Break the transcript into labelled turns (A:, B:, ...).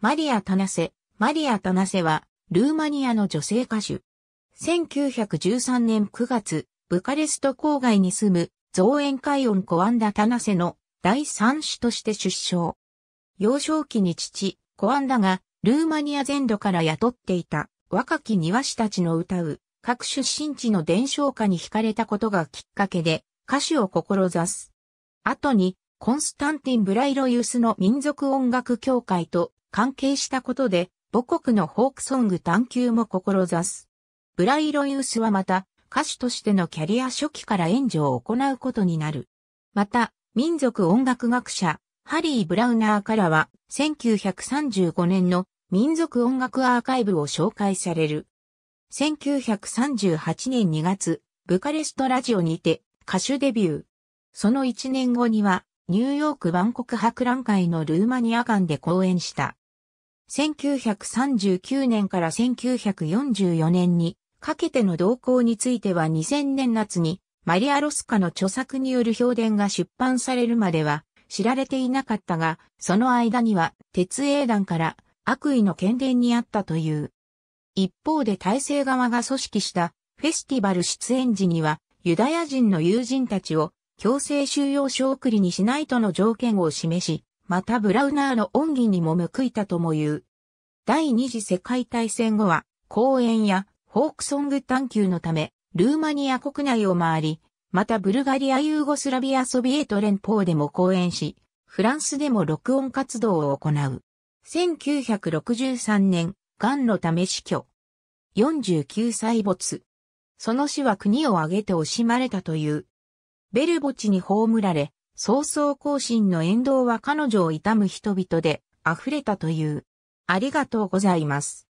A: マリア・タナセ。マリア・タナセは、ルーマニアの女性歌手。1913年9月、ブカレスト郊外に住む、造園会音コアンダ・タナセの第三子として出生。幼少期に父、コアンダが、ルーマニア全土から雇っていた、若き庭師たちの歌う、各出身地の伝承歌に惹かれたことがきっかけで、歌手を志す。後に、コンスタンティン・ブライロユスの民族音楽協会と関係したことで、母国のフォークソング探求も志す。ブライ・ロイウスはまた、歌手としてのキャリア初期から援助を行うことになる。また、民族音楽学者、ハリー・ブラウナーからは、1935年の民族音楽アーカイブを紹介される。1938年2月、ブカレストラジオにて歌手デビュー。その1年後には、ニューヨーク万国博覧会のルーマニア館で講演した。1939年から1944年にかけての動向については2000年夏にマリア・ロスカの著作による評伝が出版されるまでは知られていなかったが、その間には鉄英団から悪意の権限にあったという。一方で体制側が組織したフェスティバル出演時にはユダヤ人の友人たちを強制収容所送りにしないとの条件を示し、またブラウナーの恩義にも報いたとも言う。第二次世界大戦後は、公演やフォークソング探求のため、ルーマニア国内を回り、またブルガリア・ユーゴスラビア・ソビエト連邦でも公演し、フランスでも録音活動を行う。1963年、癌のため死去。49歳没。その死は国を挙げて惜しまれたという。ベルボチに葬られ、早々行進の沿道は彼女を悼む人々で溢れたという。ありがとうございます。